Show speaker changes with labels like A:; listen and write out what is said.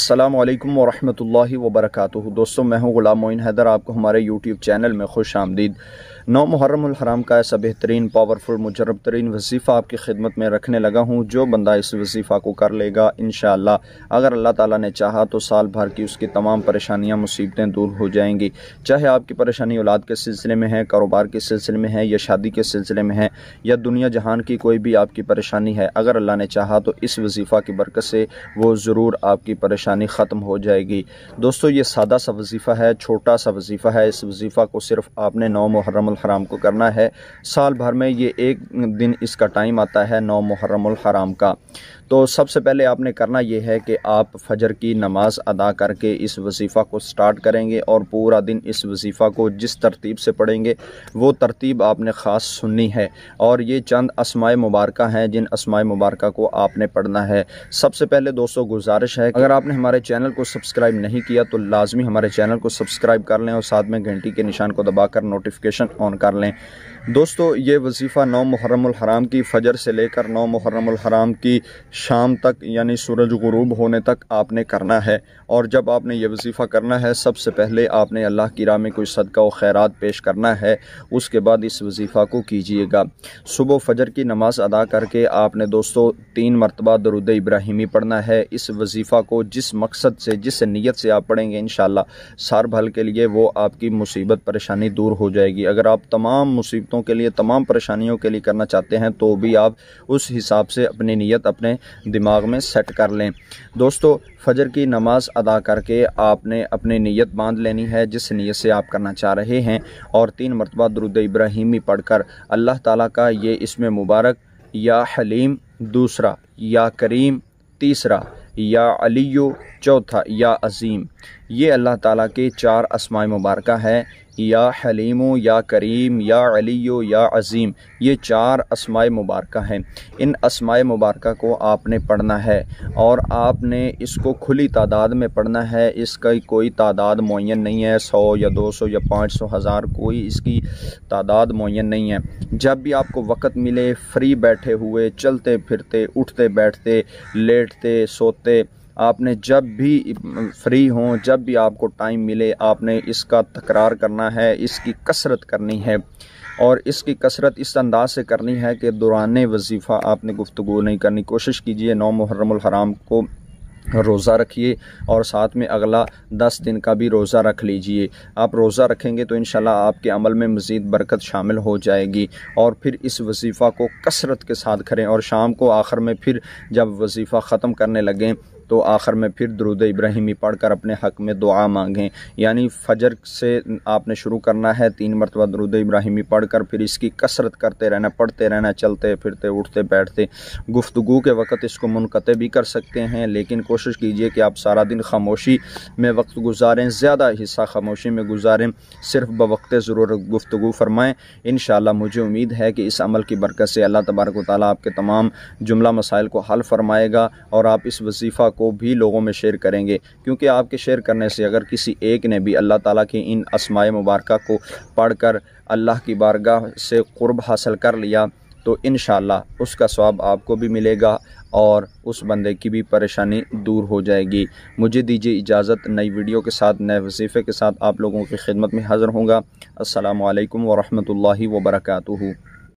A: अल्लाम वरहमल वर्क दोस्तों मैं हूं गुलाम मोइन हैदर आपको हमारे यूट्यूब चैनल में खुश आमदीद नौ मुहर्रम हराम का ऐसा बेहतरीन पावरफुल मुजरब तरीन वजीफ़ा आपकी खिदमत में रखने लगा हूँ जो बंदा इस वजीफ़ा को कर लेगा इन शाह अगर अल्लाह ताला ने चाहा तो साल भर की उसकी तमाम परेशानियाँ मुसीबतें दूर हो जाएंगी चाहे आपकी परेशानी औलाद के सिलसिले में है कारोबार के सिलसिले में है या शादी के सिलसिले में है या दुनिया जहान की कोई भी आपकी परेशानी है अगर अल्लाह ने चाहा तो इस वजीफ़ा की बरकत से वो ज़रूर आपकी परेशानी ख़त्म हो जाएगी दोस्तों ये सादा सा वजीफ़ा है छोटा सा वजीफ़ा है इस वजीफ़ा को सिर्फ आपने नौ मुहर्रम हराम को करना है साल भर में ये एक दिन इसका टाइम आता है नौ मुहर्रम हराम का तो सबसे पहले आपने करना ये है कि आप फजर की नमाज़ अदा करके इस वजीफ़ा को स्टार्ट करेंगे और पूरा दिन इस वजीफ़ा को जिस तरतीब से पढ़ेंगे वो तरतीब आपने ख़ास सुननी है और ये चंद असमाय मुबारक हैं जिन असमाय मुबारक को आपने पढ़ना है सबसे पहले दोस्तों गुजारिश है अगर आपने हमारे चैनल को सब्सक्राइब नहीं किया तो लाजमी हमारे चैनल को सब्सक्राइब कर लें और साथ में घंटी के निशान को दबाकर नोटिफिकेशन ऑन कर लें दोस्तों ये वजीफ़ा नौ मुहर्रम हराम की फ़जर से लेकर नौ मुहर्रम हराम की शाम तक यानी सूरज गरूब होने तक आपने करना है और जब आपने ये वजीफ़ा करना है सबसे पहले आपने अल्लाह की राह में कोई सदका व खैरत पेश करना है उसके बाद इस वजीफ़ा को कीजिएगा सुबह फजर की नमाज अदा करके आपने दोस्तों तीन मरतबा दरुद इब्राहिमी पढ़ना है इस वजीफ़ा को जिस मकसद से जिस नीयत से आप पढ़ेंगे इन शार भल के लिए वो आपकी मुसीबत परेशानी दूर हो जाएगी अगर आप तमाम मुसीबत वक्तों के लिए तमाम परेशानियों के लिए करना चाहते हैं तो भी आप उस हिसाब से अपनी नीयत अपने दिमाग में सेट कर लें दोस्तों फजर की नमाज़ अदा करके आपने अपनी नीयत बांध लेनी है जिस नीयत से आप करना चाह रहे हैं और तीन मरतबा दरुद इब्राहिमी पढ़कर अल्लाह ताला का ये इसमें मुबारक या हलीम दूसरा या करीम तीसरा या अलियो चौथा या अजीम ये अल्लाह ताला के चार आसमाय मुबारक है या हलीम या करीम या अलीयो या अज़ीम ये चार आसमाय मुबारक हैं इन आसमाय मुबारक को आपने पढ़ना है और आपने इसको खुली तादाद में पढ़ना है इसका कोई तादाद मुन नहीं है सौ या दो सौ या पाँच सौ हज़ार कोई इसकी तादाद मुन नहीं है जब भी आपको वक़्त मिले फ्री बैठे हुए चलते फिरते उठते बैठते लेटते सोते आपने जब भी फ्री हों जब भी आपको टाइम मिले आपने इसका तकरार करना है इसकी कसरत करनी है और इसकी कसरत इस अंदाज से करनी है कि दौरान वजीफ़ा आपने गुफ्तु नहीं करनी कोशिश कीजिए नौ मुहर्रम हराम को रोज़ा रखिए और साथ में अगला दस दिन का भी रोज़ा रख लीजिए आप रोज़ा रखेंगे तो इन आपके अमल में मज़ीद बरकत शामिल हो जाएगी और फिर इस वजीफ़ा को कसरत के साथ करें और शाम को आखिर में फिर जब वजीफ़ा ख़त्म करने लगें तो आखिर में फिर दरुद इब्राहिमी पढ़कर अपने हक़ में दुआ मांगें यानी फजर से आपने शुरू करना है तीन मरतबा दरुद इब्राहिमी पढ़कर फिर इसकी कसरत करते रहना पढ़ते रहना चलते फिरते उठते बैठते गुफ्तु के वक्त इसको मुनक़ भी कर सकते हैं लेकिन कोशिश कीजिए कि आप सारा दिन खामोशी में वक्त गुजारें ज़्यादा हिस्सा खामोशी में गुजारें सिर्फ बवक्त ज़रूरत गुफ्तु फरमाएँ इन मुझे उम्मीद है कि इस अमल की बरकत से अल्लाह तबारक ताली आपके तमाम जुमला मसाइल को हल फरमाएगा और आप इस वजीफ़ा को को भी लोगों में शेयर करेंगे क्योंकि आपके शेयर करने से अगर किसी एक ने भी अल्लाह ताला की इन असमाय मुबारक को पढ़कर अल्लाह की बारगाह से क़ुरब हासिल कर लिया तो इन उसका स्वाब आपको भी मिलेगा और उस बंदे की भी परेशानी दूर हो जाएगी मुझे दीजिए इजाज़त नई वीडियो के साथ नए वजीफ़े के साथ आप लोगों की खिदमत में हाज़िर होंगे असलकम वरहमल वर्का